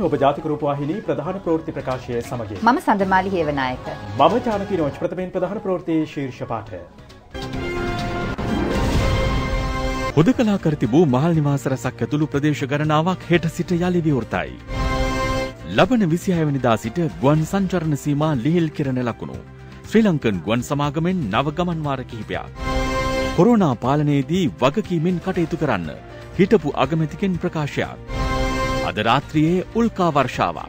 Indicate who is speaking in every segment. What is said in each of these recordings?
Speaker 1: බලන්න
Speaker 2: ඔබ ජාතිකරූපවාහිනී ප්‍රධාන ප්‍රෘති ප්‍රකාශය සමගේ මම
Speaker 1: සඳමාලි හේවනායක
Speaker 2: මම ජානක නෝච් ප්‍රථමෙන් ප්‍රධාන ප්‍රෘතිය ශීර්ෂපාටය.
Speaker 3: හොද කලා කරතිබූ මහල් නිවාසරසක් ඇතුළු ප්‍රදේශ ගණනාවක් හෙට සිට යළි විවෘතයි. ලබන විසිහයවනිදා සිට ගුවන් සංචරණ සීම ලිහිල් කරන ලකුණු. ශ්‍රී ලංකන් ගුවන් සමාගමෙන් නව ගමන්වාර කිහිපයක්. කොරෝනා පාලනයේදී වගකීමෙන් කටයුතු කරන්න හිටපු අගමැතිකෙන් ප්‍රකාශයක්. අද රාත්‍රියේ උල්කා වර්ෂාවක්.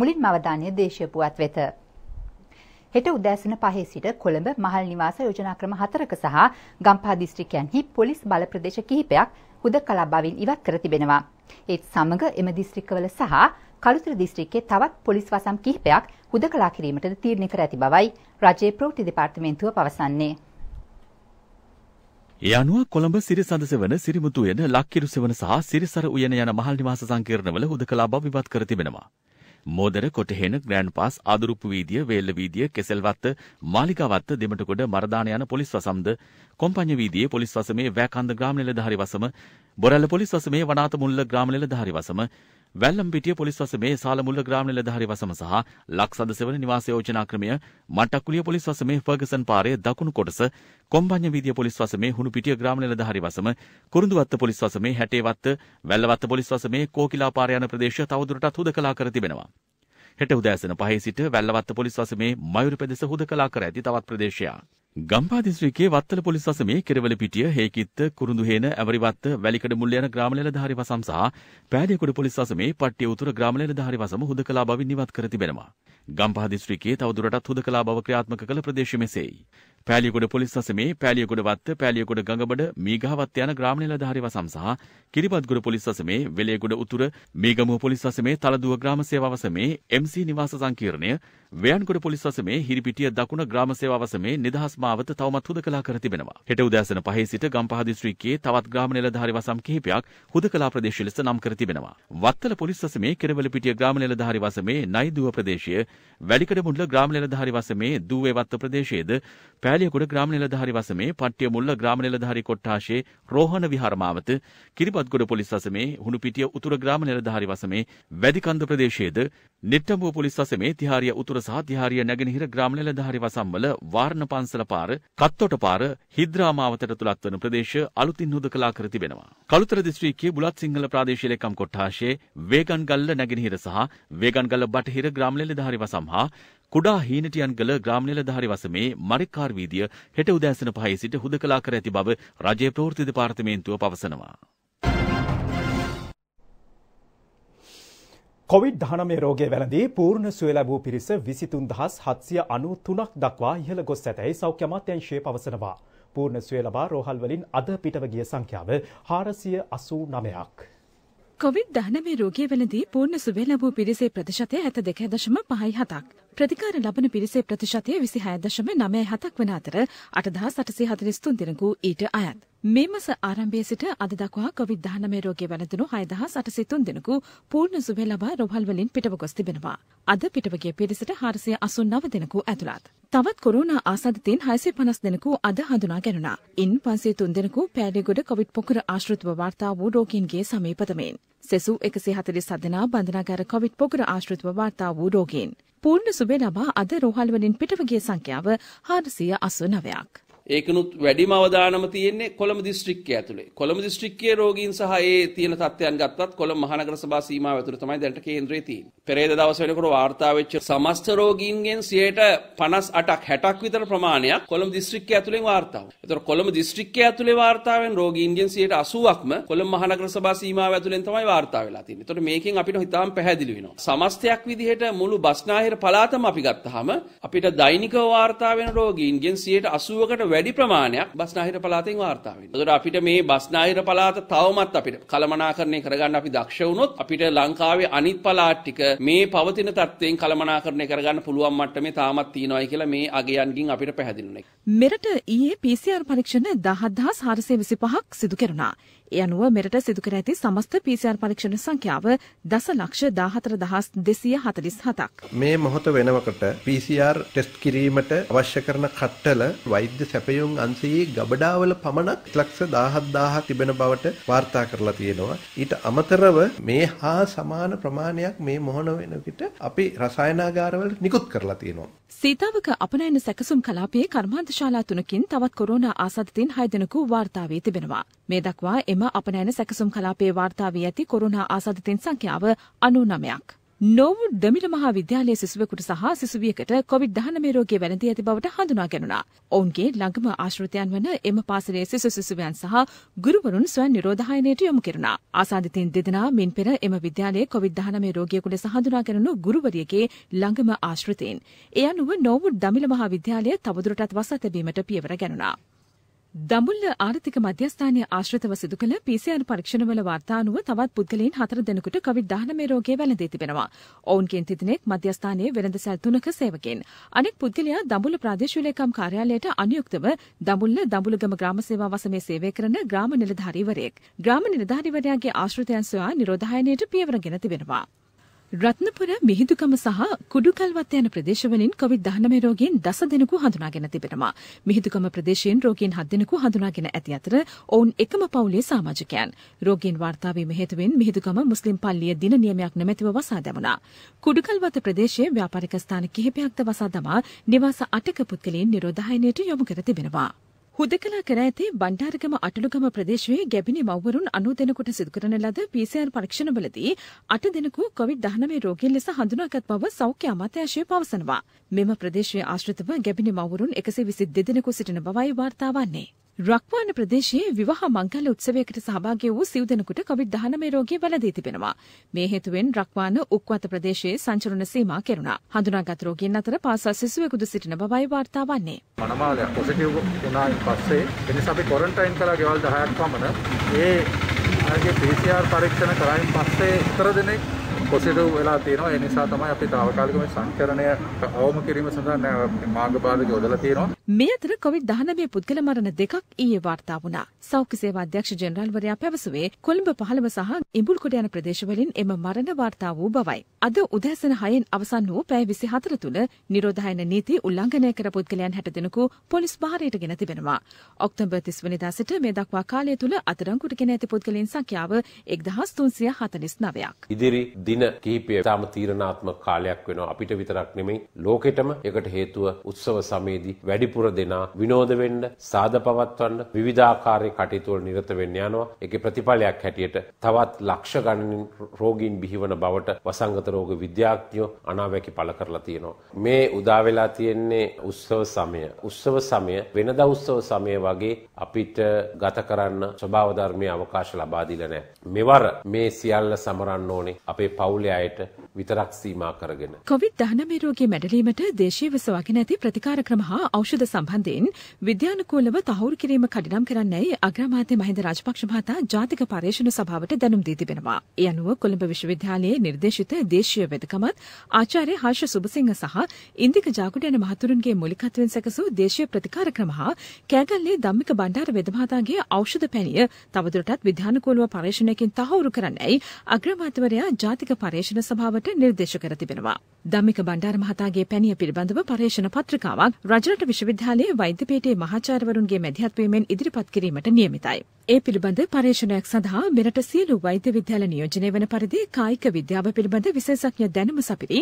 Speaker 1: මුලින්ම අවධානය දේශීය පුවත් වෙත. හෙට උදෑසන පහේ සිට කොළඹ මහල් නිවාස යෝජනා ක්‍රම හතරක සහ ගම්පහ දිස්ත්‍රික්කයන්හි පොලිස් බල ප්‍රදේශ කිහිපයක් හුදකලා බවින් ඉවත් කර තිබෙනවා. ඒත් සමග එම දිස්ත්‍රික්කවල සහ කළුතර දිස්ත්‍රික්කයේ තවත් පොලිස් වසම් කිහිපයක් හුදකලා කිරීමටද තීරණය කර ඇති බවයි රජයේ ප්‍රවෘත්ති දෙපාර්තමේන්තුව පවසන්නේ.
Speaker 3: ඒ අනුව කොළඹ සිරිසඳස වන සිරිමුතු යන ලක්කිරුසෙවන සහ සිරිසර උයන යන මහල් නිවාස සංකීර්ණවල හුදකලා බව විවත් කර තිබෙනවා. මෝදර කොටහෙන ග්‍රෑන්ඩ් පාස් ආදුරුප්පු වීදිය වේල්ල වීදිය කෙසල්වත්ත මාලිකාවත්ත දෙමටකොඩ මරදාන යන පොලිස් වසම්ද කොම්පඤ්ඤ වීදියේ පොලිස් වසමේ වැකන්ද ග්‍රාම නිලධාරි වසම බොරැල්ල පොලිස් වසමේ වනාත මුල්ල ග්‍රාම නිලධාරි වසම වැල්ලම්පිටිය පොලිස් වසමේ සාලමුල්ල ග්‍රාම නිලධාරි වසම සහ ලක්සද සෙවන නිවාස යෝජනා ක්‍රමය මට්ටක්කුලිය පොලිස් වසමේ ෆර්ගසන් පාරේ දකුණු කොටස කොම්බඤ්ඤ වීදිය පොලිස් වසමේ හුණුපිටිය ග්‍රාම නිලධාරි වසම කුරුඳුවත්ත පොලිස් වසමේ හැටේවත්ත වැල්ලවත්ත පොලිස් වසමේ කෝකිලා පාර යන ප්‍රදේශ තවදුරටත් හුදකලා කර තිබෙනවා. හෙට උදෑසන පහේ සිට වැල්ලවත්ත පොලිස් වසමේ මයුරු පෙදෙස හුදකලා කර ඇති තවත් ප්‍රදේශයක්. ගම්පා දිස්ත්‍රික්කයේ වත්තල පොලිස් වසමේ කෙරවල පිටිය හේකිත්ත කුරුඳුහේන ඇවරිවත්ත වැලිකඩ මුල්ල යන ග්‍රාම ලේලධාරි වසම් සහ පෑලියකොඩ පොලිස් වසමේ පට්ටිය උතුර ග්‍රාම ලේලධාරි වසම හුදකලා බවින් ඉවත් කර තිබෙනවා. ගම්පා දිස්ත්‍රික්කයේ තවදුරටත් හුදකලා බව ක්‍රියාත්මක කළ ප්‍රදේශ මෙසේයි. පෑලියගොඩ පොලිස් සසමේ පෑලියගොඩ වත්ත පෑලියගොඩ ගඟබඩ මීගහවත් යන ග්‍රාම නිලධාරි වසම් සහ කිරිබත්ගොඩ පොලිස් සසමේ වෙලේගොඩ උතුර මීගමුව පොලිස් සසමේ තලදුව ග්‍රාම සේවාව සමේ MC නිවාස සංකීර්ණය වයන්ගොඩ පොලිස් සසමේ හිරිපිටිය දකුණ ග්‍රාම සේවාව සමේ නිදහස් මාවත තවමත් හුදකලා කර තිබෙනවා. හෙට උදෑසන 5 සිට ගම්පහ දිස්ත්‍රික්කයේ තවත් ග්‍රාම නිලධාරි වසම් කිහිපයක් හුදකලා ප්‍රදේශ ලෙස නම් කර තිබෙනවා. වත්තල පොලිස් සසමේ කෙරවලපිටිය ග්‍රාම නිලධාරි වසමේ නයිදුව ප්‍රදේශය, වැලිකඩමුල්ල ග්‍රාම නිලධාරි වසමේ දූවේ වත්ත ප්‍රදේශයේද පෑලියකුඩ ග්‍රාම නිලධාරි වසමේ පට්ටිය මුල්ල ග්‍රාම නිලධාරි කොට්ටාශයේ රෝහණ විහාරමාවත කිරිබත්ගොඩ පොලිස් වසමේ හුණුපිටිය උතුර ග්‍රාම නිලධාරි වසමේ වැදිකන්ද ප්‍රදේශයේද නිට්ටඹුව පොලිස් වසමේ තිහාරිය උතුර සහ තිහාරිය නැගෙනහිර ග්‍රාම නිලධාරි වසම්වල වාර්ණ පන්සල පාර කත්තොට පාර හිද්‍රාමාවතට තුළත් වන ප්‍රදේශ අලුතින් හුදකලා කර තිබෙනවා. කළුතර දිස්ත්‍රික්කයේ බුලත් සිංහල ප්‍රාදේශීය ලේකම් කොට්ටාශයේ වේගන්ගල්ල නැගෙනහිර සහ වේගන්ගල්ල බටහිර ග්‍රාම නිලධාරි වසම් හා කුඩා හීනටියන්ගල ග්‍රාම නිලධාරි වසමේ මරික්කාර් වීදිය හෙට උදෑසන පහේ සිට හුදකලා කර ඇති බව රජයේ ප්‍රවෘත්ති දෙපාර්තමේන්තුව පවසනවා.
Speaker 2: කොවිඩ් දහනමේ රෝගය වැළඳී පූර්ණ සුව ලැබූ පිරිස විසිතුන් දහස් හත්සිය අනු තුනක් දක්වා ඉහළ ගොස් ඇතැයි සෞඛ්‍ය අමාත්‍යංශය පවසනවා. පූර්ණ සුව ලබා රෝහල් වලින් අද පිටව ගිය සංඛ්‍යාව හාරසිය අසූ නමයක්.
Speaker 4: කොවිඩ් දහනමේ රෝගය වලදී පූර්ණ සුවේ ලැබූ පිරිසේ ප්‍රතිශතය ඇත දෙක දශම පහයි හතක්. ප්‍රතිකාර ලබන පිරිසේ ප්‍රතිශතය විසි හයදශම නමය හතක් වන අතර අටදා සටසේ හතලිස්තුන් දෙනකු ඊට අයත්. මේ මස ආරම්භය සිට අදක්වා කොවිද්ධානමය රෝගය වැළඳනු හයදහ සටසිතුන් දෙනකු පූර්ණ සුබේ ලබා රොහල්වලින් පිටව ගොස් තිබෙනවා. අද පිටවගේ පිරිසට හාරසය අසුන් නව දෙනකු ඇතුළත්. තවත් කොරුණ ආසාධතීන් හයසේ පනස් දෙනකු අද හඳුනා ගැනුණා. ඉන් පන්සේ තුන් දෙනකු පෑඩිගොඩ කොවිට් පොකර ආශෘතව වාර්තා වූ රෝගීන්ගේ සමීපතමෙන්. සෙසු එකසේ හතලි සදනා බඳනාගර කොවිට් පොකර ආශෘතව වාර්තා වූ රෝගීන්. පූර්ණ සුබේ ලබා අද රෝහල් වලින් පිටව ගිය සංඛ්‍යාව 489ක්.
Speaker 5: ඒකනුත් වැඩිම අවධානම තියෙන්නේ කොළඹ දිස්ත්‍රික්කය ඇතුලේ. කොළඹ දිස්ත්‍රික්කයේ රෝගීන් සහ ඒ තියෙන තත්ත්වයන් ගත්තත් කොළඹ මහනගර සභා සීමාව ඇතුළේ තමයි දැනට කේන්ද්‍රය තියෙන්නේ. පෙරේද දවස් වෙනකොට වාර්තා වෙච්ච සමස්ත රෝගීන්ගෙන් 58ක් 60ක් විතර ප්‍රමාණයක් කොළඹ දිස්ත්‍රික්කය ඇතුලෙන් වාර්තා වුණා. ඒතර කොළඹ දිස්ත්‍රික්කය ඇතුලේ වාර්තා වෙන රෝගීන්ගෙන් 80ක්ම කොළඹ මහනගර සභා සීමාව ඇතුලෙන් තමයි වාර්තා වෙලා තියෙන්නේ. ඒතර මේකෙන් අපිට හිතාම පැහැදිලි වෙනවා. සමස්තයක් විදිහට මුළු බස්නාහිර පළාතම අපි ගත්තාම අපිට දෛනිකව වාර්තා වෙන රෝගීන්ගෙන් 80කට වැඩි ප්‍රමාණයක් බස්නාහිර පළාතෙන් වාර්තා වෙනවා. ඒතකොට අපිට මේ බස්නාහිර පළාත තවමත් අපිට කළමනාකරණය කරගන්න අපි දක්ෂ වුණොත් අපිට ලංකාවේ අනිත් පළාත් ටික මේ පවතින තත්ත්වයෙන් කළමනාකරණය කරගන්න පුළුවන් මට්ටමේ තාමත් තියෙනවායි කියලා මේ අගයන්ගෙන් අපිට පැහැදිලුනේ.
Speaker 4: මෙරට ඊයේ PCR පරීක්ෂණ 17425ක් සිදු කෙරුණා. ඒ අනුව මෙරට සිදුකර ඇති සමස්ත PCR පරීක්ෂණ සංඛ්‍යාව දස ලක්ෂ දාහතර දහස් දෙසිය හතලිස් හතක්.
Speaker 6: මේ මොහොත වෙනවකට PCR ටෙස්ට් කිරීමට අවශ්‍ය කරන කට්ටල වෛද්‍ය සැපයුම් අන්සයේ ගබඩාවල පමණක් ලක්ෂ දාහත්දාහ තිබෙන බවට වාර්තා කරලා තියෙනවා. ඊට අමතරව මේ හා සමාන ප්‍රමාණයක් මේ මොහොන වෙනකට අපි රසායනාගාරවල නිකුත් කරලා තියෙනවා.
Speaker 4: සීතාවක අපනයන සැකසුම් කලාපයේ කර්මාන්තශාලා තුනකින් තවත් කොරෝනා ආසාදිතින් හයදෙනකු වාර්තාාවී තිබෙනවා. මේ දක්වා එම එම අපනෑන සැකසුම් කලාපේ වාර්තා වී ඇති කොරුණා ආසාධිතෙන් සංඛ්‍යාව අනු නමයක්. නොවු දෙමිල මහා විද්‍යාලයේ සිසුවෙකුට සහ සිසුවියකට කොවිඩ් දහනමේ රෝගය වැළඳී ඇති බවට හඳුනා ගැනුණා. ඔවුන්ගේ ළඟම ආශ්‍රිතයන් වන එම පාසලේ සිසු සිසුවියන් සහ ගුරුවරුන් ස්වයන් නිරෝධායනයට යොමු කෙරුණා. ආසාදිතින් දෙදෙනා මින් පෙර එම විද්‍යාලයේ කොවිඩ් දහනමේ රෝගියෙකුට සහඳුනා ගැනුණු ගුරුවරියගේ ළඟම ආශ්‍රිතයින්. ඒ අනුව නොවු දෙමිල මහා විද්‍යාලය තවදුරටත් වසා තැබීමට පියවර ගැනුණා. දඹුල්ල ආර්ථික මධ්‍යස්ථානය ආශ්‍රතව සිදු කළ PCR පරීක්ෂණවල වාර්තානුව තවත් පුද්ගලයන් හතර දෙනෙකුට COVID-19 රෝගය වැළඳී තිබෙනවා. ඔවුන්ගෙන් තිදෙනෙක් මධ්‍යස්ථානයේ වෙළඳසැල් තුනක සේවකෙන්. අනෙක් පුද්ගලයා දඹුල්ල ප්‍රාදේශීය ලේකම් කාර්යාලයට අනුයුක්තව දඹුල්ල දඹුලගම ග්‍රාම සේවා වසමේ සේවය කරන ග්‍රාම නිලධාරීවරයෙක්. ග්‍රාම නිලධාරීවරයාගේ ආශ්‍රිතයන් සොයා නිරෝධායනයට පියවර ගෙන තිබෙනවා. රත්නපුර මිහිදුකම සහ කුඩුකල්වත් යන ප්‍රදේශවලින් කොවිD-19 රෝගීන් දස දෙනෙකු හඳුනාගෙන තිබෙනවා. මිහිදුකම ප්‍රදේශයෙන් රෝගීන් 7 දෙනෙකු හඳුනාගෙන ඇති අතර ඔවුන් එකම පවුලේ සමාජිකයන්. රෝගීන් වාර්තා වීම හේතුවෙන් මිහිදුකම මුස්ලිම් පල්ලිය දින නියමයක් නැමැතිව වසා දැමුණා. කුඩුකල්වත් ප්‍රදේශයේ ව්‍යාපාරික ස්ථාන කිහිපයක්ද වසා දමා නිවාස 8ක පුද්ගලයන් නිරෝධායනයට යොමු කර තිබෙනවා. හුදකලා කර ඇති බණ්ඩාරගම අටළුගම ප්‍රදේශයේ ගැබිනි මව්වරුන් අනූ දෙනෙකුට සිදුකරන ලද PCR පරීක්ෂණවලදී අට දෙනෙකු COVID-19 රෝගීන් ලෙස හඳුනාගත් බව සෞඛ්‍ය අමාත්‍යාංශය පවසනවා. මෙම ප්‍රදේශයේ ආශ්‍රිතව ගැබිනි මව්වරුන් 122 දෙනෙකු සිටින බවයි වාර්තා වන්නේ. රක්වාන ප්‍රදේශයේ විවාහ මංගල උත්සවයකට සහභාගී වූ සිව් දෙනෙකුට කොවිඩ්-19 රෝගය වලදී තිබෙනවා. මේ හේතුවෙන් රක්වාන උක්වත ප්‍රදේශයේ සංචරණ සීමා කෙරුණා. හඳුනාගත් රෝගීන් අතර පාසල් සිසුවෙකුද සිටින බවයි වාර්තා වන්නේ.
Speaker 5: මනමාලයක් පොසිටිව් වුණායින්
Speaker 7: පස්සේ එනිසා අපි ක්වොරන්ටයින් කළා ගෙවල් 10ක් පමණ. ඒ අයගේ PCR පරීක්ෂණ කරායින් පස්සේ 4 දිනක් පොසිටිව් වෙලා තියෙනවා ඒ නිසා තමයි අපි తాවකාලිකව සංකරණය අවම කිරීම සඳහා මාර්ග බාධක යොදලා තියෙනවා
Speaker 4: මේ අතර කොවිඩ්-19 පුද්ගල මරණ දෙකක් ඊයේ වාර්තා වුණා සෞඛ්‍ය සේවා අධ්‍යක්ෂ ජෙනරාල්වරයා පැවසුවේ කොළඹ 15 සහ ඉඹුල්කොට යන ප්‍රදේශවලින් එම මරණ වාර්තා වූ බවයි අද උදැසන හයෙන් අවසන් වූ පැෑ විසි හතර තුළ නිරෝධයන නීති උල්ලංඝනය කර පුද්ගලයන් හැට දෙෙනකු පොලිස් භාරයට ගෙන තිබෙනවා. ඔක්තම්බර් තිස්වනිදා සිට මේ දක්වා කාලය තුළ අතරංකුටගෙන ඇති පුද්ගලින් සංඛ්‍යාව එක්දහස් තුන්සිය හතනිස් නවයක්.
Speaker 5: ඉදිරි දින කිහිපය තාම තීරණාත්ම කාලයක් වෙනවා අපිට විතරක් නෙමෙයි ලෝකෙටම එකට හේතුව උත්සව සමේදී වැඩිපුර දෙනා විනෝදවෙන්න සාධ පවත්වන්න විවිධාකාරය කටයුතුවල නිරත වෙන්න යනවා එක ප්‍රතිඵලයක් හැටියට තවත් ලක්ෂ ගණනින් රෝගීන් බිහිවන බවට වසංගත අන්තරෝග විද්‍යාඥයෝ අනාවැකි පළ කරලා තියෙනවා. මේ උදා වෙලා තියෙන්නේ උත්සව සමය. උත්සව සමය වෙනදා උත්සව සමය වගේ අපිට ගත කරන්න ස්වභාව ධර්මයේ අවකාශ ලබා දීලා නැහැ. මෙවර මේ සියල්ල සමරන්න ඕනේ අපේ පවුලේ අයට විතරක් සීමා කරගෙන.
Speaker 4: COVID-19 රෝගී මැඩලීමට දේශීය වසවගෙන ඇති ප්‍රතිකාර ක්‍රම හා ඖෂධ සම්බන්ධයෙන් විද්‍යානුකූලව තහවුරු කිරීම කඩිනම් කරන්නයි අග්‍රාමාත්‍ය මහින්ද රාජපක්ෂ මහතා ජාතික පර්යේෂණ සභාවට දැනුම් දී තිබෙනවා. ඒ අනුව කොළඹ විශ්වවිද්‍යාලයේ නිර්දේශිත දේ දේශීය වෙදකමත් ආචාර්ය හර්ෂ සුබසිංහ සහ ඉන්දික ජාකුට යන මහතුරුන්ගේ මුලිකත්වයෙන් සැකසූ දේශීය ප්‍රතිකාර ක්‍රම හා කෑගල්ලේ ධම්මික බණ්ඩාර වෙදමහතාගේ ඖෂධ පැණිය තවදුරටත් විද්‍යානුකූලව පර්යේෂණයකින් තහවුරු කරන්නයි අග්‍රාමාත්‍යවරයා ජාතික පර්යේෂණ සභාවට නිර්දේශ කර තිබෙනවා. ධම්මික බණ්ඩාර මහතාගේ පැණිය පිළිබඳව පර්යේෂණ පත්‍රිකාවක් රජරට විශ්වවිද්‍යාලයේ වෛද්‍ය පීඨයේ මහාචාර්යවරුන්ගේ මැදිහත්වීමෙන් ඉදිරිපත් කිරීමට නියමිතයි. ඒ පිළිබඳ පර්ේෂණයක් සඳහා මෙරට සියලු වෛද්‍ය විද්‍යාල නියෝජනය වන පරිදි කායික විද්‍යාව පිළිබඳ විශේෂඥ දැනුම සපිරි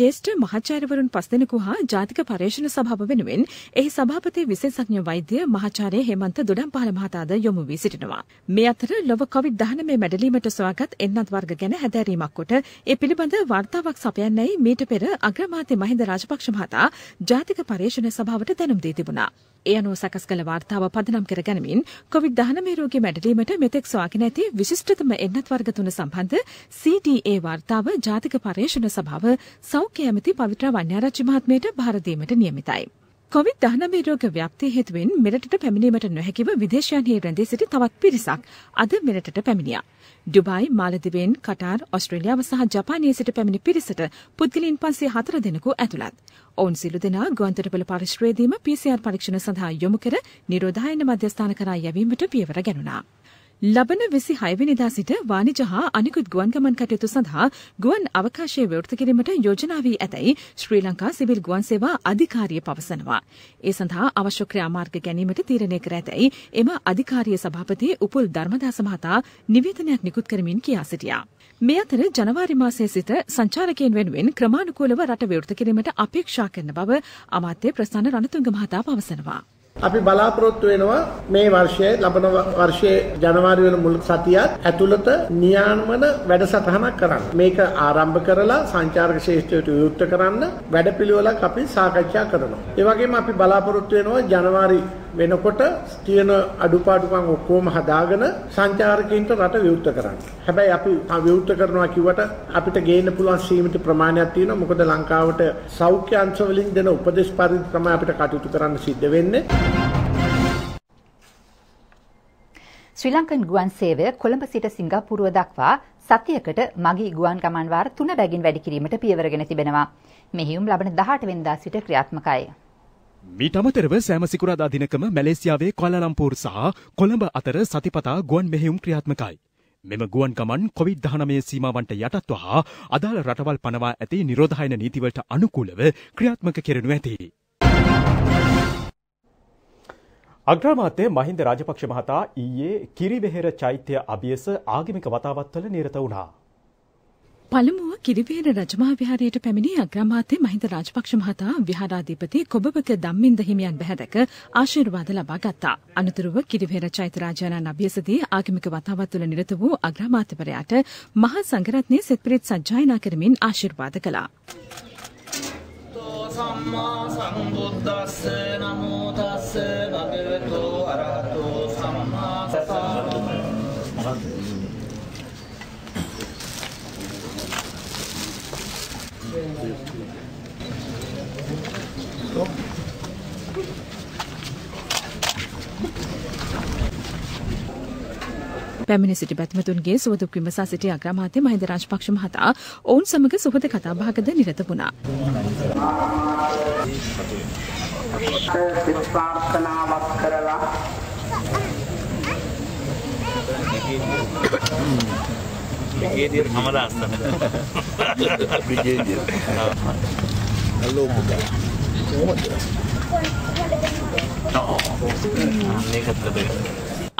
Speaker 4: ජේෂ්ඨ මහාචාර්යවරුන් පස්දෙනෙකු හා ජාතික පර්ේෂණ සභාව වෙනුවෙන් එහි සභාපති විශේෂඥ වෛද්‍ය මහාචාර්ය හේමන්ත දොඩම්පාල මහතාද යොමු වී සිටිනවා. මේ අතර ලොව කොවිඩ් 19 මැඩලීමට සොයාගත් එන්නත් වර්ග ගැන හැදෑරීමක් කොට ඒ පිළිබඳ වාර්තාවක් සපයන්නයි මීට පෙර අග්‍රමාත්‍ය මහින්ද රාජපක්ෂ මහතා ජාතික පර්ේෂණ සභාවට දැනුම් දී තිබුණා. ඒ අනුව සකස් කළ වාර්තාව පදනම් කර ගැනමින් කොවිඩ් 19 රෝගී මැඩලීමට මෙතෙක් සොයාගෙන ඇති විශිෂ්ටතම එන්නත් වර්ග තුන සම්බන්ධ CDA වාර්තාව ජාතික පර්යේෂණ සභාව සෞඛ්‍ය ඇමති පවිත්‍ර වන්‍යාරච්චි මහත්මයට භාර දීමට නියමිතයි. කොවිD දහනමේ රෝග ව්‍යාප්තිය හේතුවෙන් මෙරටට පැමිණීමට නොහැකිව විදේශයන්හි රැඳී සිටි තවත් පිරිසක් අද මෙරටට පැමිණියා. ඩුබායි, මාලදිවයින්, කටාර්, ඔස්ට්‍රේලියාව සහ ජපානයේ සිට පැමිණි පිරිසට පුද්ගලයන් 504 දෙනෙකු ඇතුළත්. ඔවුන් සිළු දෙනා ගුවන්තොටුපළ පරිශ්‍රයේදීම PCR පරීක්ෂණ සඳහා යොමු කර නිරෝධායන මධ්‍යස්ථාන කරා යැවීමට පියවර ගැනුණා. ලබන විසි හයවිනිදා සිට වානිජ හා අනිකුත් ගුවන් ගමන් කටයුතු සඳහා ගුවන් අවකාශය ව්‍යෘත කිරීමට යෝජනා වී ඇතැයි ශ්‍රී ලංකා සිවිල් ගුවන් සේවා අධිකාරිය පවසනවා. ඒ සඳහා අවශ්‍ය ක්‍රියාමාර්ග ගැනීමට තීරණය කර ඇතැයි එම අධිකාරිය සභාපති උපුල් ධර්මදාස මහතා නිවේදනයක් නිකුත් කරමින් කියා සිටියා. මේ අතර ජනවාරි මාසයේ සිට සංචාරකයන් වෙනුවෙන් ක්‍රමානුකූලව රට විවෘත කිරීමට අපේක්ෂා කරන බව අමාත්‍ය ප්‍රසන්න රණතුංග මහතා පවසනවා.
Speaker 6: අපි බලාපොරොත්තු වෙනවා මේ වර්ෂයේ ලබන වර්ෂයේ ජනවාරි වල මුල් සතියත් ඇතුළත නියාමන වැඩසටහනක් කරන්න. මේක ආරම්භ කරලා සංචාරක ශේෂ්ඨයට විවෘත කරන්න වැඩපිළිවෙලක් අපි සාකච්ඡා කරනවා. ඒ වගේම අපි බලාපොරොත්තු වෙනවා ජනවාරි වෙනකොට තියෙන අඩුපාඩුකම් ඔක්කොම හදාගෙන සංචාරකයන්ට රට විවෘත කරන්න. හැබැයි අපි විවෘත කරනවා කිව්වට අපිට ගේන්න පුළුවන් සීමිත ප්‍රමාණයක් තියෙනවා. මොකද ලංකාවට සෞඛ්‍ය අංශ වලින් දෙන උපදේශ පරිදි තමයි අපිට කටයුතු කරන්න සිද්ධ වෙන්නේ.
Speaker 1: ශ්‍රී ලංකන් ගුවන් සේවය කොළඹ සිට සිංගප්පුරුව දක්වා සතියකට මගේ ගුවන් ගමන් වාර 3 බැගින් වැඩි කිරීමට පියවරගෙන තිබෙනවා. මෙහියුම් ලබන 18 වෙනිදා සිට ක්‍රියාත්මකයි.
Speaker 2: මීට අමතරව සෑම සිකුරාදා දිනකම මැලේසියාවේ කොලාලම්පූර් සහ කොළඹ අතර සතිපතා ගුවන් මෙහෙයුම් ක්‍රියාත්මකයි. මෙම ගුවන් ගමන් කොවිD-19 සීමාවන්ට යටත්ව හා අදාළ රටවල් පනවා ඇති නිරෝධායන නීතිවලට අනුකූලව ක්‍රියාත්මක කෙරෙනු ඇති. අග්‍රාමාත්‍ය මහින්ද රාජපක්ෂ මහතා ඊයේ කිරිවෙහෙර චෛත්‍ය අභියස ආගමික වතාවත්වල නිරත වුණා.
Speaker 4: පළමුුව කිරිවේර රජමා විහාරයට පැමිණි අග්‍රමාතය මහිත රාජපක්ෂ මහතා විහාරාධීපති කොබවක දම්මින්ද හිමියන් බැහැදැක ආශිර්වාද ලබා ගත්තා. අනතුරුව කිරිවේර චෛතරාජානන් අභ්‍යසදී ආගමික වතාවත් තුළ නිරත වූ අග්‍රමාතවරයාට මහා සංගරත්නය සෙත්පිරිත් සජ්ජායනා කරමින් ආශිර්වාද කළා.
Speaker 1: සම්මා සම්බුද්දස්ස නමෝ තස්ස භගවතු අරහතු සම්මා සම්බුද්දස්ස
Speaker 4: පැමිණි සිටි බැතිමතුන්ගේ සුවදුක් විමසා සිටි අග්‍රාමාත්‍ය මහින්ද රාජපක්ෂ මහතා ඔවුන් සමග සුහද කතා බහකද නිරත
Speaker 3: වුණා.
Speaker 5: ශ්‍රේෂ්ඨ විස්වාර්ථනාවක් කරලා
Speaker 3: බ්‍රිගේඩියර් අමදාස්තන බ්‍රිගේඩියර්
Speaker 8: හලෝ පුතා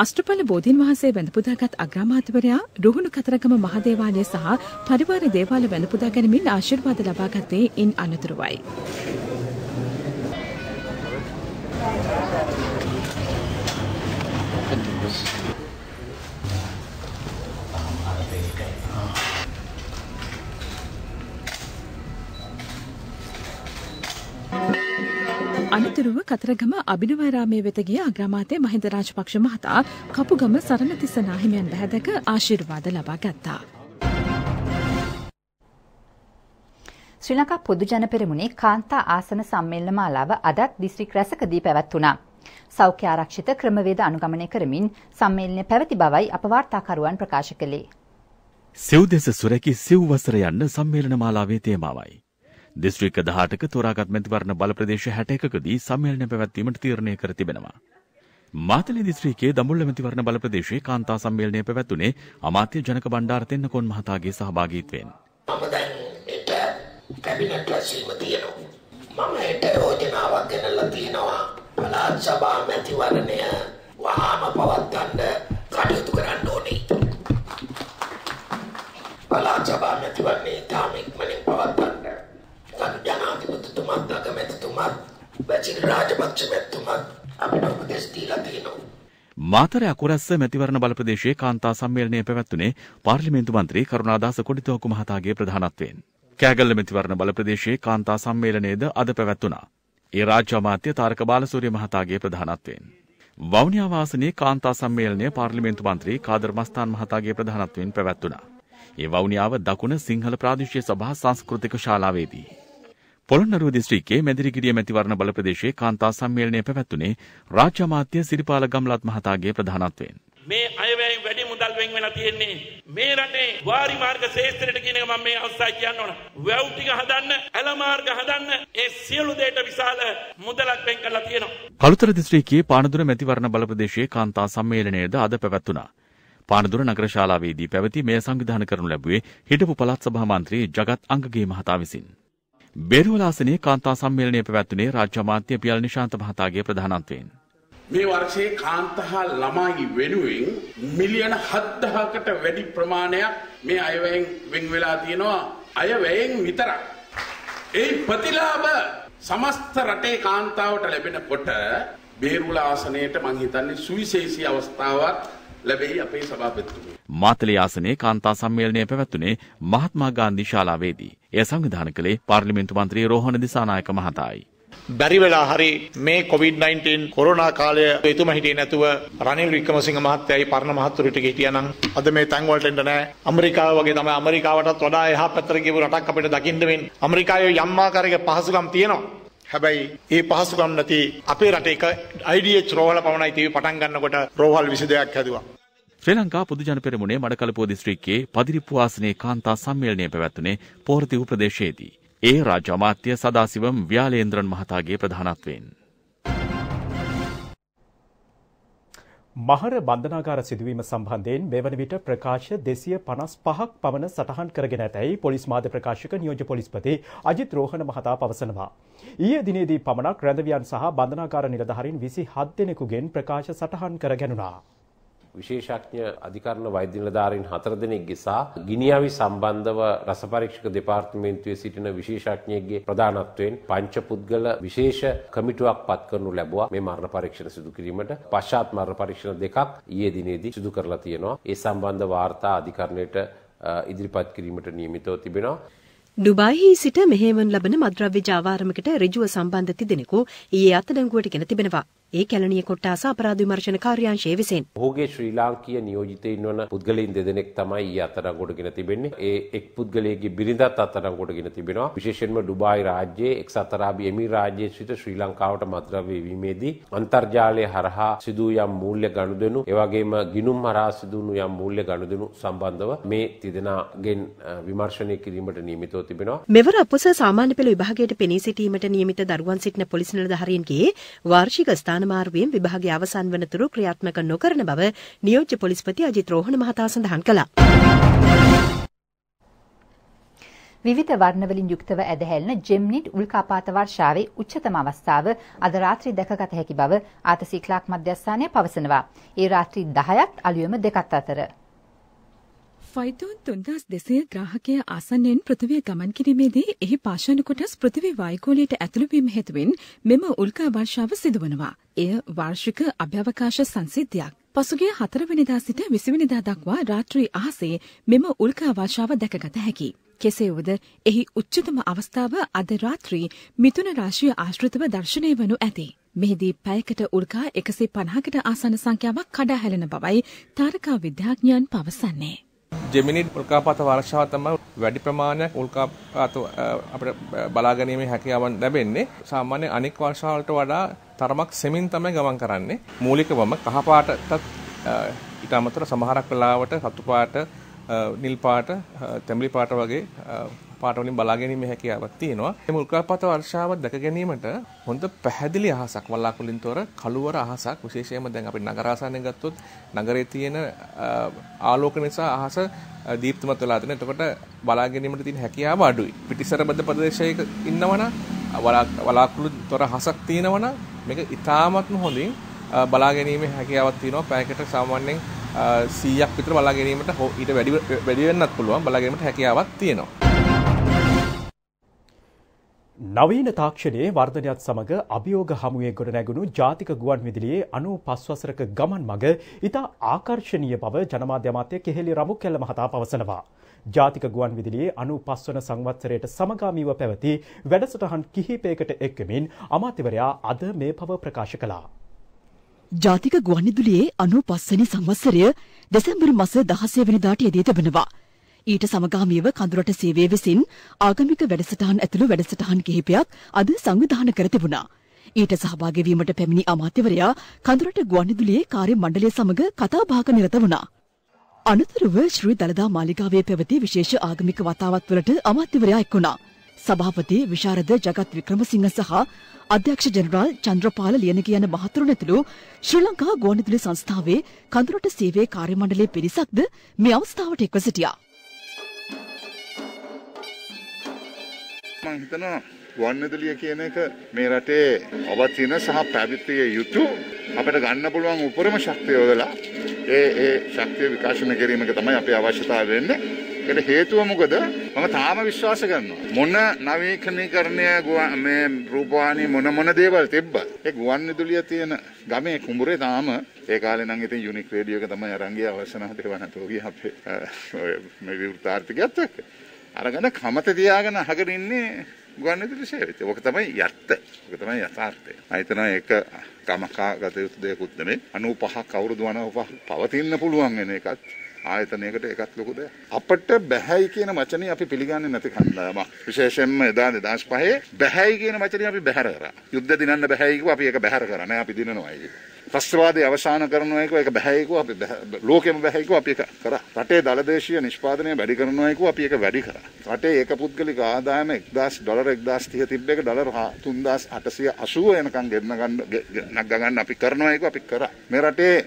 Speaker 4: අෂ්ටපල බෝධීන් වහන්සේ වැඳපුදාගත් අග්‍රාමාත්‍යවරයා රුහුණු කතරගම මහදේවාලය සහ පරිවාර දේවාල වැඳපුදා ගැනීමෙන් ආශිර්වාද ලබාගත්තේ ඉන් අනතුරුවයි. අනතුරුව කතරගම අභිනවරාමය වෙත ගිය අග්‍රාමාත්‍ය මහින්ද රාජපක්ෂ මහතා කපුගම සරණතිස්ස නාහිමියන් බැහැදක ආශිර්වාද ලබා ගත්තා.
Speaker 1: ශ්‍රී ලංකා පොදු ජන පෙරමුණේ කාන්තා ආසන සම්මේලන මාලාව අදත් දිස්ත්‍රික් රැසකදී පැවැත්වුණා. සෞඛ්‍ය ආරක්ෂිත ක්‍රමවේද අනුගමනය කරමින් සම්මේලනය පැවැති බවයි අප වාර්තාකරුවන් ප්‍රකාශ කළේ.
Speaker 3: සිව් දෙස සුරැකි සිව් වසර යන්න සම්මේලන මාලාවේ තේමාවයි. දිස්ත්‍රික්ක 18ක තෝරාගත් මැතිවරණ බල ප්‍රදේශ 61කදී සම්මේලන පැවැත්වීමට තීරණය කර තිබෙනවා. මාතලේ දිස්ත්‍රික්කයේ දඹුල්ල මැතිවරණ බල ප්‍රදේශයේ කාන්තා සම්මේලනය පැවැත්වුණේ අමාත්‍ය ජනක බණ්ඩාර තෙන්නකෝන් මහතාගේ සහභාගීත්වයෙන්. මම දැන්
Speaker 5: මේට කැබිනට් රැස්වීම තියෙනවා. මම ඒට යෝජනාවක් ගෙනල්ලා තියෙනවා. පළාත් සභා මැතිවරණය වහාම පවත්වන්න කටයුතු කරන්න ඕනේ. පළාත් සභා මැතිවරණය තාම බැසිල් රාජපක්ෂ මැතිතුමත් අපිට උපදෙස් දීලා තියෙනවා.
Speaker 3: මාතර අකුරැස්ස මැතිවරණ බල ප්‍රදේශයේ කාන්තා සම්මේලනය පැවැත්වුණේ පාර්ලිමේන්තු මන්ත්‍රී කරුණාදාස කොඩිතෝකු මහතාගේ ප්‍රධානත්වයෙන්. කෑගල්ල මැතිවරණ බල ප්‍රදේශයේ කාන්තා සම්මේලනයේද අද පැවැත්වුණා. ඒ රාජ්‍ය අමාත්‍ය තාරක බාලසූරිය මහතාගේ ප්‍රධානත්වයෙන්. වවුනියා වාසනයේ කාන්තා සම්මේලනය පාර්ලිමේන්තු මන්ත්‍රී කාදර් මස්තාන් මහතාගේ ප්‍රධානත්වයෙන් පැවැත්වුණා. ඒ වවුනියාව දකුණ සිංහල ප්‍රාදේශීය සභා සංස්කෘතික ශාලාවේදී පොළොන්නරුව දිස්ත්‍රික්කයේ මැදිරිගිරිය මැතිවරණ බල ප්‍රදේශයේ කාන්තා සම්මේලනය පැවැත්වුණේ රාජ්‍ය අමාත්‍ය සිරිපාල ගම්ලත් මහතාගේ ප්‍රධානත්වයෙන්.
Speaker 5: මේ අයවැයෙන් වැඩි මුදල් වෙන් වෙලා තියෙන්නේ මේ රටේ වාරි මාර්ග ශේෂ්ත්‍රයට කියන එක මම මේ අවස්ථාව කියන්න ඕන. වැව් ටික හදන්න, ඇල මාර්ග හදන්න ඒ සියලු දේට විශාල මුදලක් වෙන් කරලා තියෙනවා.
Speaker 3: කළුතර දිස්ත්‍රික්කයේ පානදුර මැතිවරණ බල ප්‍රදේශයේ කාන්තා සම්මේලනයද අද පැවැත්වුණා. පානදුර නගර ශාලාවේදී පැවති මෙය සංවිධානය කරනු ලැබුවේ හිටපු පළාත් සභා මන්ත්‍රී ජගත් අංගගේ මහතා විසින්. බෙරුවලාසනයේ කාන්තා සම්මේලනය පැවැත්වුණේ රාජ්‍ය අමාත්‍ය පියල් නිශාන්ත මහතාගේ ප්‍රධානත්වයෙන්.
Speaker 5: මේ වර්ෂයේ කාන්තහා ළමයි වෙනුවෙන් මිලියන 7000කට වැඩි ප්‍රමාණයක් මේ අයවැයෙන් වෙන් වෙලා තියෙනවා. අයවැයෙන් විතරක්. ඒ ප්‍රතිලාභ සමස්ත රටේ කාන්තාවට ලැබෙනකොට බේරුලා ආසනයට මං හිතන්නේ සුවිශේෂී අවස්ථාවක් ලැබෙයි අපේ සභාපතිතුමා.
Speaker 3: මාතලේ ආසනයේ කාන්තා සම්මේලනය පැවැත්වුණේ මහත්මා ගාන්ධි ශාලාවේදී. එය සංවිධාන කළේ පාර්ලිමේන්තු මන්ත්‍රී රෝහණ දිසානායක මහතායි.
Speaker 6: බැරි වෙලා හරි මේ COVID-19 කොරෝනා කාලය එතුම හිටියේ නැතුව රනිල් වික්‍රමසිංහ මහත්තයයි පරණ මහත්තුරුට හිටියානම් අද මේ තැන් වලට එන්න නැහැ. අමරිකාව වගේ තමයි අමරිකාවටත් වඩා එහා පැත්තට ගිහපු රටක් අපිට දකින්න වෙන්නේ. අමරිකාවේ යම් ආකාරයක පහසුකම් තියෙනවා. හැබැයි ඒ පහසුකම් නැති අපේ රට එක IDH රෝහල පමණයි TV පටන් ගන්නකොට රෝහල් 22ක් හැදුවා.
Speaker 3: ශ්‍රී ලංකා පොදුජන පෙරමුණේ මඩකලපුව දිස්ත්‍රික්කයේ පදිරිප්පු ආසනයේ කාන්තා සම්මේලනය පැවැත්වුණේ පෝරතිව් ප්‍රදේශයේදී. ඒ රාජ්‍ය අමාත්‍ය සදාසිවම් ව්‍යාලේන්ද්‍රන් මහතාගේ ප්‍රධානත්වයෙන්.
Speaker 2: මහර බන්ධනාගාර සිදුවීම සම්බන්ධයෙන් මෙවන විට ප්‍රකාශ දෙසිය පනස් පහක් පමණ සටහන් කරගෙන ඇතැයි පොලිස් මාධ්‍ය ප්‍රකාශක නියෝජ පොලිස්පති අජිත් රෝහණ මහතා පවසනවා. ඊය දිනේදී පමණක් රැඳවියන් සහ බන්ධනාකාර නිලධහරින් විසි හත් දෙනෙකුගෙන් ප්‍රකාශ සටහන් කර ගැනුණා.
Speaker 5: විශේෂඥ අධිකරණ වෛද්‍ය නිලධාරීන් හතර දෙනෙක්ගේ සහ ගිනියාවි සම්බන්ධව රස පරීක්ෂක දෙපාර්තමේන්තුවේ සිටින විශේෂඥයෙක්ගේ ප්‍රධානත්වයෙන් පංච පුද්ගල විශේෂ කමිටුවක් පත් කරනු ලැබුවා මේ මරණ පරීක්ෂණ සිදු කිරීමට පශ්චාත් මරණ පරීක්ෂණ දෙකක් ඊයේ දිනේදී සිදු කරලා තියෙනවා ඒ සම්බන්ධ වාර්තා අධිකරණයට ඉදිරිපත් කිරීමට නියමිතව තිබෙනවා
Speaker 8: ඩුබායිහි සිට මෙහෙවන් ලබන මද්‍රව්‍ය ජාවාරමකට ඍජුව සම්බන්ධ තිදෙනෙකු ඊයේ අත්අඩංගුවට ගෙන තිබෙනවා ඒ කැලණිය කොට්ටාස අපරාධ විමර්ශන කාර්යාංශයේ විසින්.
Speaker 5: ඔහුගේ ශ්‍රී ලාංකීය නියෝජිතයින් වන පුද්ගලයින් දෙදෙනෙක් තමයි ඊ අත්අඩංගුවටගෙන තිබෙන්නේ. ඒ එක් පුද්ගලයෙකුගේ බිරිඳත් අත්අඩංගුවටගෙන තිබෙනවා. විශේෂයෙන්ම ඩුබායි රාජ්‍යයේ එක්සත් අරාබි එමි රාජ්‍යයේ සිට ශ්‍රී ලංකාවට මත්ද්‍රව්‍ය වීමේදී අන්තර්ජාලය හරහා සිදු යම් මූල්‍ය ගනුදෙනු, ඒ වගේම ගිණුම් හරහා සිදුණු යම් මූල්‍ය ගනුදෙනු සම්බන්ධව මේ තිදෙනාගෙන් විමර්ශනය කිරීමට නියමිතව තිබෙනවා.
Speaker 8: මෙවර අපොස සාමාන්‍ය පෙළ විභාගයට පෙනී සිටීමට නියමිත දරුවන් සිටින පොලිස් නිලධාරීන්ගේ වාර්ෂික ස්ථාන අමාරුවෙන් විභාගය අවසන් වනතුරු ක්‍රියාත්මක නොකරන බව නියෝජ්‍ය පොලිස්පති අජිත් රෝහණ මහතා සඳහන් කළා.
Speaker 1: විවිධ වර්ණවලින් යුක්තව ඇදහැල්න ජෙම්නිට් උල්කාපාත වර්ෂාවේ උච්චතම අවස්ථාව අද රාත්‍රී දැකගත හැකි බව ආතසීක්ලාක් මධ්‍යස්ථානය පවසනවා. ඒ රාත්‍රී 10ත් අලුයම දෙකත් අතර
Speaker 4: ෆයිතෝන් තුන්දස් දෙසය ග්‍රහකය ආසන්යෙන් පෘතිවය ගමන් කිරීමේදී එහි පාෂණ කොටස් පෘතිවි වායකෝලයට ඇතුළුවීම හේතුවෙන් මෙම උල්කා වර්ෂාව සිදුවනවා. එය වාර්ෂික අභ්‍යවකාශ සංසිද්ධයක්. පසුගේ හතරවනිදා සිට විසිවිනිදා දක්වා රාත්‍රී අහසේ මෙම උල්කා වර්ෂාව දැකගත හැකි. කෙසේ වුද එහි උච්චතම අවස්ථාව අද රාත්‍රී මිතුන රාශිය ආශ්‍රිතව දර්ශනය වනු ඇති. මෙහිදී පැයකට උල්කා එකසේ පණහකට ආසන සංඛ්‍යාවක් කඩා හැලෙන බවයි තාරකා විද්‍යාඥයන් පවසන්නේ.
Speaker 6: ජෙමිනි උල්කාපාත වර්ෂාව තමයි වැඩි ප්‍රමාණයක් උල්කාපාත අපිට බලා ගැනීමේ හැකියාවන් ලැබෙන්නේ. සාමාන්‍ය අනෙක් වර්ෂාවලට වඩා තරමක් සෙමින් තමයි ගමන් කරන්නේ. මූලිකවම කහ පාටටත් ඊට අමතරව සමහරක් වෙලාවට සතු පාට, නිල් පාට, තැඹිලි පාට වගේ පාටවලින් බලාගැනීම හැකියාවක් තියෙනවා. මේ මුල්කල්පත වර්ෂාව දැක ගැනීමට හොඳ පැහැදිලි අහසක් වලාකුළින් තොර කළුවර අහසක් විශේෂයෙන්ම දැන් අපි නගරාසානෙ ගත්තොත් නගරේ තියෙන ආලෝක නිසා අහස දීප්තිමත් වෙලා තියෙන. එතකොට බලා ගැනීමට තියෙන හැකියාව අඩුයි. පිටිසර බද ප්‍රදේශයක ඉන්නවනම් වලාකුළු තොර හසක් තියෙනවනම් මේක ඉතාමත්ම හොඳින් බලා ගැනීමේ හැකියාවක් තියෙනවා. පැයකට සාමාන්‍යයෙන් 100ක් විතර බලා ගැනීමට ඊට වැඩි වැඩි වෙන්නත් පුළුවන්. බලා ගැනීමට හැකියාවක් තියෙනවා.
Speaker 2: නවීන තාක්ෂණයේ වර්ධනයත් සමඟ අභියෝග හමුවේ ගොඩනැගුණු ජාතික ගුවන් විදිලියේ අනු පස්වසරක ගමන් මඟ ඉතා ආකර්ශණීය බව ජනමාධ්‍යමාතය කෙහෙලි රමු කෙල්ල මහතා පවසනවා. ජාතික ගුවන් විදිලියේ අනු පස්වන සංවත්සරයට සමගාමීව පැවති වැඩසටහන් කිහිපයකට එක්කමින් අමාතිවරයා අද මේ පව ප්‍රකාශ කළා.
Speaker 9: ජාතික ගුවන්විදුලියේ අනු පස්සනි සංවත්සරය දෙසැම්බර් මස දහසය වනිදාට යෙදී තිබෙනවා. ඊට සමගාමීව කඳුරට සේවයේ විසින් ආගමික වැඩසටහන් ඇතුළු වැඩසටහන් කිහිපයක් අද සංවිධානය කර තිබුණා. ඊට සහභාගී වීමට පැමිණි අමාත්‍යවරයා කඳුරට ගුවන්විදුලියේ කාර්ය මණ්ඩලය සමග කතාබහක නිරත වුණා. අනතුරුව ශ්‍රී දළදා මාලිගාවේ පැවති විශේෂ ආගමික වතාවත් වලට අමාත්‍යවරයා එක් වුණා. සභාපති විශාරද ජගත් වික්‍රමසිංහ සහ අධ්‍යක්ෂ ජනරාල් චන්ද්‍රපාල ලියන කියන මහතුරුන් ඇතුළු ශ්‍රී ලංකා ගුවන්විදුලි සංස්ථාවේ කඳුරට සේවයේ කාර්යමණ්ඩලයේ පිරිසක්ද මේ අවස්ථාවට එක්ව සිටියා.
Speaker 7: මං හිතනවා වන්නදලිය කියන එක මේ රටේ අවතින සහ පැවිත්තිය යුතු අපට ගන්න පුළුවන් උපරම ශක්තියෝදලා ඒ ඒ ශක්තිය විකාශන කිරීමක තමයි අපේ අවශ්‍යතාව වෙන්නේ. ඒකට හේතුව මොකද? මම තාම විශ්වාස කරනවා. මොන නවීකරණීකරණය මේ රූපවාහිනී මොන මොන දේවල් තිබ්බත් ඒ ගුවන්විදුලිය තියෙන ගමේ කුඹුරේ තාම ඒ කාලේ නම් ඉතින් යුනික් රේඩියෝ එක තමයි අරන් ගියේ අවසනාතේ වනතෝ ගියේ අපේ මේ විවෘතාර්ථිකයත් එක්ක. අරගෙන කමත තියාගෙන අහගෙන ඉන්නේ ගුවන් විදුලි සේවයට. ඕක තමයි යත්ත. ඕක තමයි යථාර්ථය. මම හිතනවා ඒක ගමකාගත යුතු දෙයක්ුත් නෙමෙයි. 95ක් අවුරුදු 95 පවතින්න පුළුවන් වෙන එකත් ආයතනයකට එකත් ලොකු දෙයක්. අපිට බැහැයි කියන වචනේ අපි පිළිගන්නේ නැති කන්දාවක්. විශේෂයෙන්ම එදා 2005 බැහැයි කියන වචනේ අපි බැහැර කරා. යුද්ධ දිනන්න බැහැයි කිව්වා අපි ඒක බැහැර කරා. නෑ අපි දිනනවා ඒක. ත්‍රස්වාදය අවසාන කරනවා එක ඒක බහැයිකෝ අපි ලෝකෙම බහැයිකෝ අපි ඒක කරා. රටේ දලදේශීය නිෂ්පාදනය වැඩි කරනවා එක අපි ඒක වැඩි කරා. රටේ ඒක පුද්ගලික ආදායම 1000 ඩොලර් 1030 තිබ්බ එක ඩොලර් 3880 වෙනකන් ගෙන්න ගන්න නග ගන්න අපි කරනවා ඒක අපි කරා. මේ රටේ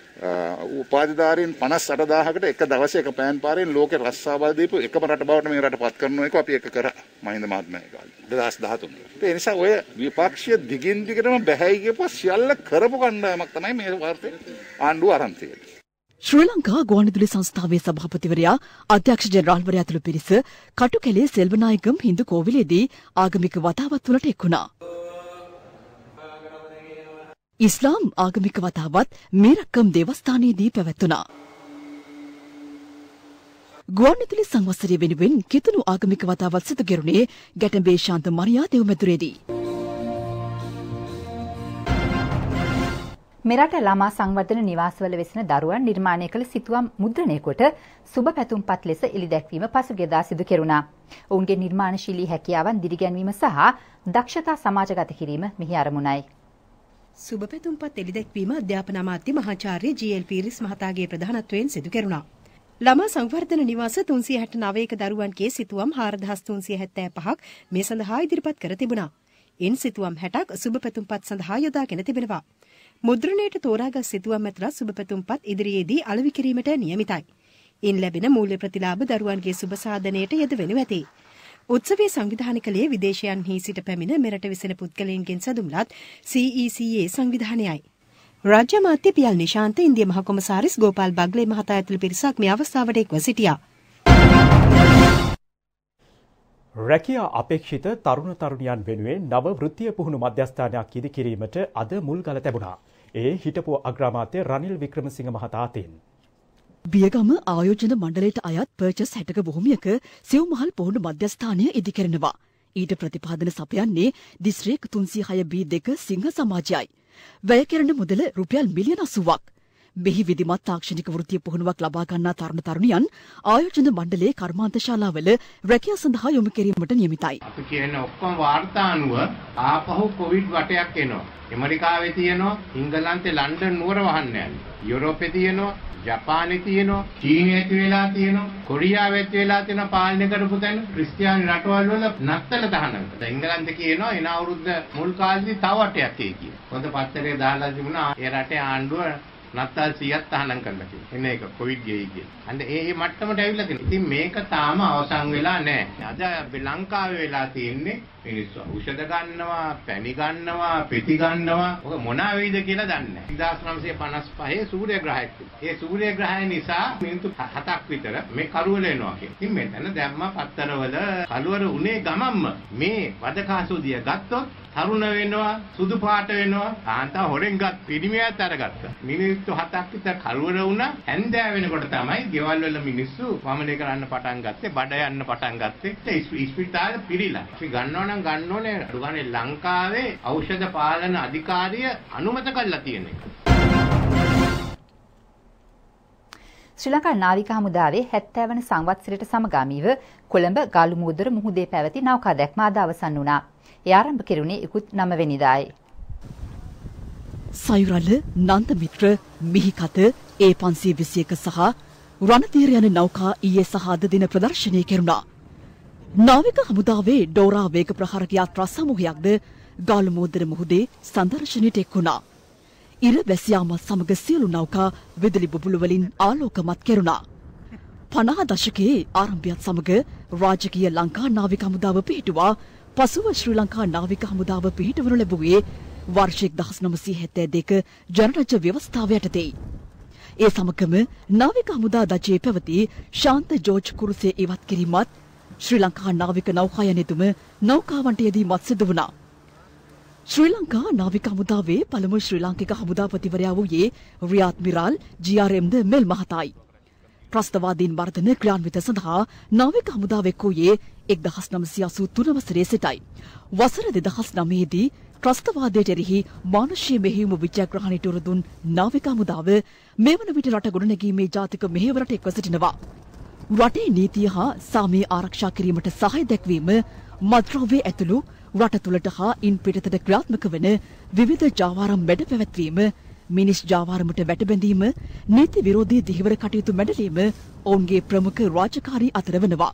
Speaker 7: උපාධිධාරීන් 58000කට එක දවසේ එක පෑන් පාරෙන් ලෝකේ රස්සාවල් දීපු එකම රට බවට මේ රටපත් කරනවා එක අපි ඒක කරා. මහින්ද මහත්මයා කාලේ 2013. ඒ නිසා ඔය විපක්ෂය දිගින් දිගටම බැහැයි කියපුවා සියල්ල කරපු කණ්ඩායමක් තමයි මේ වාර්තේ ආණ්ඩුව ආරම්භ තියෙන්නේ.
Speaker 9: ශ්‍රී ලංකා ගුවන්විදුලි සංස්ථාවේ සභාපතිවරයා අධ්‍යක්ෂ ජෙනරාල්වරයා ඇතුළු පිරිස කටුකැලේ සෙල්වනායකම් හින්දු කෝවිලේදී ආගමික වතාවත් තුළට එක් වුණා. ඉස්ලාම් ආගමික වතාවත් මීරක්කම් දේවස්ථානයේදී පැවැත්වුණා. ගුවන්විදුලි සංවසරය වෙනුවෙන් කිතුණු ආගමික වතාවත් සිදු කෙරුණේ ගැටඹේ ශාන්ත මරියා දෙව්මැදුරේදී.
Speaker 1: මෙරට ළමා සංවර්ධන නිවාසවල වෙසෙන දරුවන් නිර්මාණය කළ සිතුවම් මුද්‍රණය කොට සුබ පැතුම්පත් ලෙස එළිදැක්වීම පසුගියදා සිදු කෙරුණා. ඔවුන්ගේ නිර්මාණශීලී හැකියාවන් දිරිගැන්වීම සහ දක්ෂතා සමාජගත කිරීම මෙහි අරමුණයි.
Speaker 8: සුබ පැතුම්පත් එළිදැක්වීම අධ්‍යාපන
Speaker 1: අමාත්‍ය මහාචාර්ය
Speaker 8: ජී.එල්. පීරිස් මහතාගේ ප්‍රධානත්වයෙන් සිදු කෙරුණා. ළමා සංවර්ධන නිවාස 369ක දරුවන්ගේ සිතුවම් 4375ක් මේ සඳහා ඉදිරිපත් කර තිබුණා. එන් සිතුවම් 60ක් සුබපැතුම්පත් සඳහා යොදාගෙන තිබෙනවා. මුද්‍රණයට තෝරාගත් සිතුවම් ඇතුළත් සුබපැතුම්පත් ඉදිරියේදී අලෙවි කිරීමට නියමිතයි. ඉන් ලැබෙන මූල්‍ය ප්‍රතිලාභ දරුවන්ගේ සුබ සාධනයට යෙදවෙනු ඇති. උත්සවයේ සංවිධානය කළේ විදේශයන්හි සිට පැමිණ මෙරට විසෙන පුද්ගලයන්ගෙන් සඳුම්ලත් CECA සංවිධානයයි. රාජ්‍ය මාත්‍ය පියල් නිශාන්ත ඉන්දිය මහ කොමසාරිස් ගෝපාල් බග්ලේ මහතා ඇතුළු පිරිසක් මේ අවස්ථාවට එක්ව සිටියා.
Speaker 2: රැකියා අපේක්ෂිත තරුණ තරුණියන් වෙනුවෙන් නව වෘත්තීය පුහුණු මධ්‍යස්ථානයක් ඉදි කිරීමට අද මුල්ගල තැබුණා. ඒ හිටපු අග්‍රාමාත්‍ය රනිල් වික්‍රමසිංහ මහතා අතින්.
Speaker 9: බියගම ආයෝජන මණ්ඩලයට අයත් පර්චස් හැටක බොහොමියක සෙව් මහල් පොහුණු මධ්‍යස්ථානය ඉදි කරනවා. ඊට ප්‍රතිපාදන සපයන්නේ දිස්ත්‍රික් තුන්සිය හය බී දෙක සිංහ සමාජයයි. වැය කෙරෙන මුදල රුපියල් මිලියන 80ක්. මෙහි විධිමත් තාක්ෂණික වෘත්තීය පුහුණුවක් ලබා ගන්නා තරුණ තරුණියන් ආයෝජන මණ්ඩලයේ කර්මාන්ත ශාලාවල රැකියා සඳහා යොමු කිරීමට නියමිතයි. අපි
Speaker 6: කියන ඔක්කොම වාර්තා අනුව ආපහු කොවිඩ් වටයක් එනවා. ඇමරිකාවේ තියෙනවා, ඉංගලන්තේ ලන්ඩන් නුවර වහන්න යනවා. යුරෝපේ තියෙනවා, ජපානේ තියෙනවා චීනය ඇති වෙලා තියෙනවා කොරියාව ඇති වෙලා තියෙන පාලනය කරපු තැන ක්‍රිස්තියානි රටවල් වල නත්තල තහනම්. දැන් එංගලන්තේ කියනවා එන අවුරුද්ද මුල් කාලේදී තව රටයක් එයි කියලා. හොඳ පත්තරේ දාලා තිබුණා ඒ රටේ ආණ්ඩුව නත්තල් 100ක් තහනම් කරලා තියෙනවා. එන එක කොවිඩ් ගෙයි කියලා. අන්න ඒ ඒ මට්ටමට ඇවිල්ලා තියෙනවා. ඉතින් මේක තාම අවසන් වෙලා නැහැ. අද ලංකාවේ වෙලා තියෙන්නේ මිනිස්සු ඖෂධ ගන්නවා, පැණි ගන්නවා, පෙති ගන්නවා. ඔක මොන වේද කියලා දන්නේ නැහැ. 1955 සූර්ය ග්‍රහයක් තිබුණා. ඒ සූර්ය ග්‍රහය නිසා මිනිත්තු 7ක් විතර මේ කරුවල එනවා කියලා. ඉතින් මෙතන දැම්ම පත්තරවල කලවර උනේ ගමම්ම මේ වදකාසුදිය ගත්තොත් තරුණ වෙනවා සුදු පාට වෙනවා කාන්තා හොරෙන්ගත් පිරිමියත් අරගත්තා මිනිස්සු හතක් විතර කලවර වුණා හැන්දෑ වෙනකොට තමයි ගෙවල් වල මිනිස්සු වමනේ කරන්න පටන් ගත්තේ බඩ යන්න පටන් ගත්තේ ඉස්පිරිතාල පිරිලා අපි ගන්නවා නම් ගන්න ඕනේ අඩු ගානේ ලංකාවේ ඖෂධ පාලන අධිකාරිය අනුමත කරලා තියෙන එක.
Speaker 1: ශ්‍රී ලංකා නාවික හමුදාවේ 70 වන සංවත්සරයට සමගාමීව කොළඹ ගාලුමුදුර මුහුදේ පැවති නෞකා දැක්ම අද අවසන් වුණා. එය ආරම්භ කෙරුණේ 29 වෙනිදායි.
Speaker 9: සයුරල නන්දමිත්‍ර මිහිකත A521 සහ රණතීර යන නෞකා ඊයේ සහ අද දින ප්‍රදර්ශනය කෙරුණා. නාවික හමුදාවේ ඩෝරා වේග ප්‍රහාරක යාත්‍රා සමූහයක්ද ගාලමෝදර මුහුදේ සංදර්ශනයට එක් වුණා. ඉර වැසියාමත් සමග සියලු නෞකා විදුලි බුබුළු වලින් ආලෝකමත් කෙරුණා. 50 දශකයේ ආරම්භයත් සමග රාජකීය ලංකා නාවික හමුදාව පිහිටුවා පසුව ශ්‍රී ලංකා නාවික හමුදාව පිහිටවනු ලැබුවේ වර්ෂයක් 1972 ජනරජ ව්‍යවස්ථාව යටතේයි. ඒ සමගම නාවික හමුදා දජයේ පැවති ශාන්ත ජෝර්ජ් කුරුසේ ඉවත් කිරීමත් ශ්‍රී ලංකා නාවික නෞකායනයතුම නෞකාවන්ට යෙදීමත් සිදු වුණා. ශ්‍රී ලංකා නාවික හමුදාවේ පළමු ශ්‍රී ලාංකික හමුදාපතිවරයා වූයේ රියාත්මිරාල් ජිආරම්ද මෙල් මහතායි. ප්‍රස්තවාදීන් වර්ධන ක්‍රියාන්විත සඳහා නාවික හමුදාවෙක් වූයේ එක් දහස් නමසි අසූ තුනවසරේ සිටයි. වසර දෙදහස් නමේදී ත්‍රස්තවාදයට එරෙහි මානුෂ්‍ය මෙහිම විජයග්‍රහණයට උරදුන් නාවික හමුදාව මේ වන විට රට ගොඩනැගීමේ ජාතික මෙහෙවරට එක්ව සිටිනවා. රටේ නීතිය හා සාමය ආරක්ෂා කිරීමට සහය දැක්වීම මත්ද්‍රව්‍ය ඇතුළු රට තුළට හා ඉන් පිටතට ක්‍රියාත්මක වන විවිධ ජාවාරම් වැඩ පැවැත්වීම මිනිස් ජාවාරමට වැටබැඳීම නීති විරෝධී දිහිවර කටයුතු මැඩලීම ඔවුන්ගේ ප්‍රමුඛ රාජකාරී අතර වෙනවා.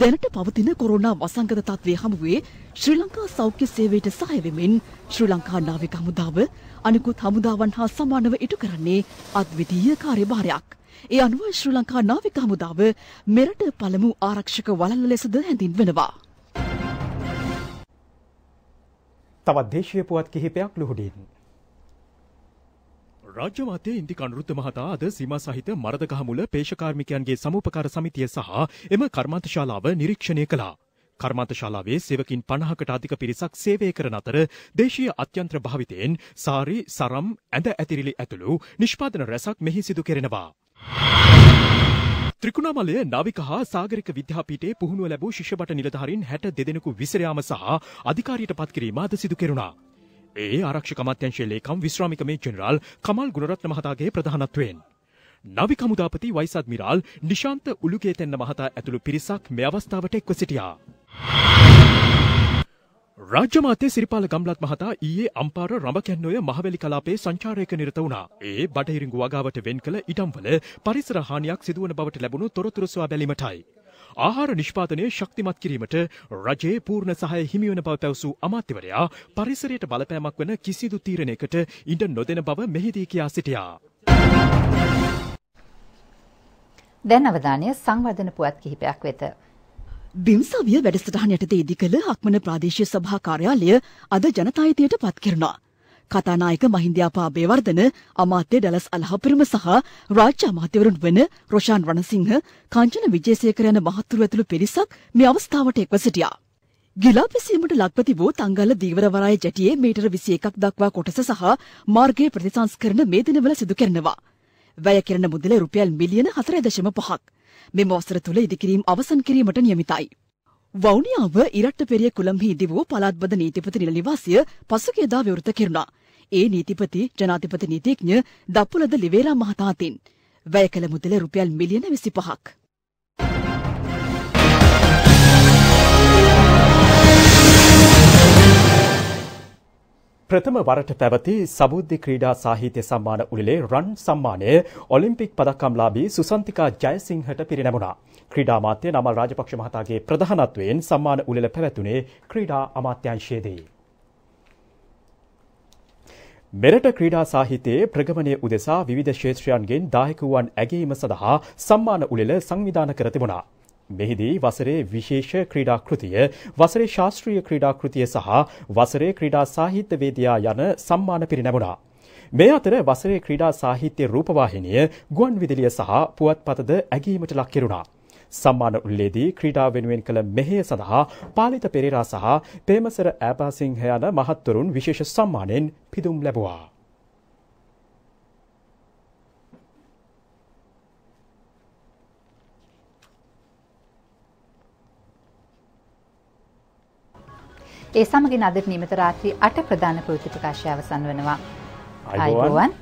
Speaker 9: දැනට පවතින කොරෝනා වසංගත තත්ත්වය හමුවේ ශ්‍රී ලංකා සෞඛ්‍ය සේවයට සහය වෙමින් ශ්‍රී ලංකා නාවික හමුදාව අනිකුත් හමුදාවන් හා සමානව ඉටු කරන්නේ අද්විතීය කාර්යභාරයක්. ඒ අනුව ශ්‍රී ලංකා නාවික හමුදාව මෙරට පළමු ආරක්ෂක වළල්ල ලෙසද හැඳින්වෙනවා.
Speaker 2: තවත් දේශීය පුවත් කිහිපයක් ලුහුඩින්. රාජ්‍ය මාත්‍ය ඉන්දික අනුරුද්ධ මහතා අද සීමා සහිත මරදකහමුල පේෂකාර්මිකයන්ගේ සමූපකාර සමිතිය සහ එම කර්මාන්තශාලාව නිරීක්ෂණය කළා. කර්මාන්ත ශාලාවේ සේවකින් 50කට අධික පිරිසක් සේවය කරන අතර දේශීය අත්‍යන්ත්‍ර භාවිතයෙන් සාරි, සරම්, ඇඳ ඇතිරිලි ඇතුළු නිෂ්පාදන රැසක් මෙහි සිදු කෙරෙනවා. ත්‍රිකුණාමලය නාවික හා සාගරික විද්‍යාපීටේ පුහුණුව ලැබූ ශිෂ්‍යබට නිලධාරීන් 60 දෙදෙනෙකු විසිරයාම සහ අධිකාරියට පත්කිරීම අද සිදු කෙරුණා. ඒ ආරක්ෂක අමාත්‍යංශයේ ලේකම් විශ්‍රාමික මේ ජෙනරාල් කමල් ගුණරත්න මහතාගේ ප්‍රධානත්වයෙන් නවික මුදාපති වයිස් අද්මිරාල් නිශාන්ත උලුකේතෙන්න මහතා ඇතුළු පිරිසක් මේ අවස්ථාවට එක්ව සිටියා. රාජ්‍ය මාත්‍ය සිරිපාල ගම්ලත් මහතා ඊයේ අම්පාර රඹකැන්නෝය මහවැලි කලාපයේ සංචාරයක නිරත වුණා. ඒ බටහිරිඟු වගාවට වෙන් කළ ඉඩම්වල පරිසර හානියක් සිදුවන බවට ලැබුණු තොරතුරු සොයා බැලීමටයි. ආහාර නිෂ්පාදනය ශක්තිමත් කිරීමට රජයේ පූර්ණ සහය හිමිවන බව පැවසූ අමාත්‍යවරයා පරිසරයට බලපෑමක් වන කිසිදු තීරණයකට ඉඩ නොදෙන බව මෙහිදී කියා සිටියා.
Speaker 1: දැන් අවධානය සංවර්ධන පුවත් කිහිපයක් වෙත. බිම්සවිය වැඩසටහන යටතේ ඉදිකළ හක්මන ප්‍රාදේශීය සභා කාර්යාලය
Speaker 9: අද ජනතායිතයට පත් කරනවා. කතානායක මහින්දයාපා බේවර්ධන අමාත්‍ය ඩැලස් අලහපිරම සහ රාජ්‍ය අමාත්‍යවරුන් වන රොෂාන් රණසිංහ කංචන විජේසේකර යන මහත්තුරු ඇතුළු පිරිසක් මේ අවස්ථාවට එක්ව සිටියා. ගිලා පිසීමට ලක්පති වූ තංගල්ල දීවරවරාය ජැටියේ මීටර 21ක් දක්වා කොටස සහ මාර්ගයේ ප්‍රතිසංස්කරණ මේ දිනවල සිදු කරනවා. වැය කරන මුදල රුපියල් මිලියන 4.5ක්. මෙම වසර තුළ ඉදිකිරීම් අවසන් කිරීමට නියමිතයි. වෞනියාව ඉරට්ට පෙරිය කුළම්හි ඉදි වූ පලාත්බද නීතිපති නිල නිවාසය පසුගේදා විවෘත කෙරුණා. ඒ නීතිපති ජනාතිපති නීතිඥ දප්පුලද ලිවේලා මහතාතින්. වැය කළ මුදල රුපියල් මිලියන විසි පහක්.
Speaker 2: ප්‍රථම වරට පැවති සබුද්ධි ක්‍රීඩා සාහිත්‍ය සම්මාන උළෙලේ රන් සම්මානය ඔලිම්පික් පදකම්ලාභී සුසන්තිකා ජයසිංහට පිරිනැමුණා. ක්‍රීඩා අමාත්‍ය නමල් රාජපක්ෂ මහතාගේ ප්‍රධානත්වයෙන් සම්මාන උළෙල පැවැතුනේ ක්‍රීඩා අමාත්‍යංශයේදී. මෙරට ක්‍රීඩා සාහිත්‍යයේ ප්‍රගමණය උදෙසා විවිධ ක්ෂේත්‍රයන්ගෙන් දායක වූවන් ඇගීම සඳහා සම්මාන උළෙල සංවිධාන කර තිබුණා. මෙහිදී වසරේ විශේෂ ක්‍රීඩා කෘතිය, වසරේ ශාස්ත්‍රීය ක්‍රීඩා කෘතිය සහ වසරේ ක්‍රීඩා සාහිත්‍යවේදියා යන සම්මාන පිරිනැමුණා. මේ අතර වසරේ ක්‍රීඩා සාහිත්‍ය රූපවාහිනිය ගුවන් විදුලිය සහ පුවත්පතද ඇගීමට ලක් කෙරුණා. සම්මාන උල්ලේදී ක්‍රීඩා වෙනුවෙන් කළ මෙහෙය සඳහා පාලිත පෙරේරා සහ පේමසර ඈපාසිංහ යන මහත්වරුන් විශේෂ සම්මානෙන් පිදුම් ලැබුවා.
Speaker 1: ඒ සමගින් අදට නිමත රාත්‍රී 8 ප්‍රධාන ප්‍රවෘත්ති ප්‍රකාශය අවසන් වෙනවා. අයබෝවන්.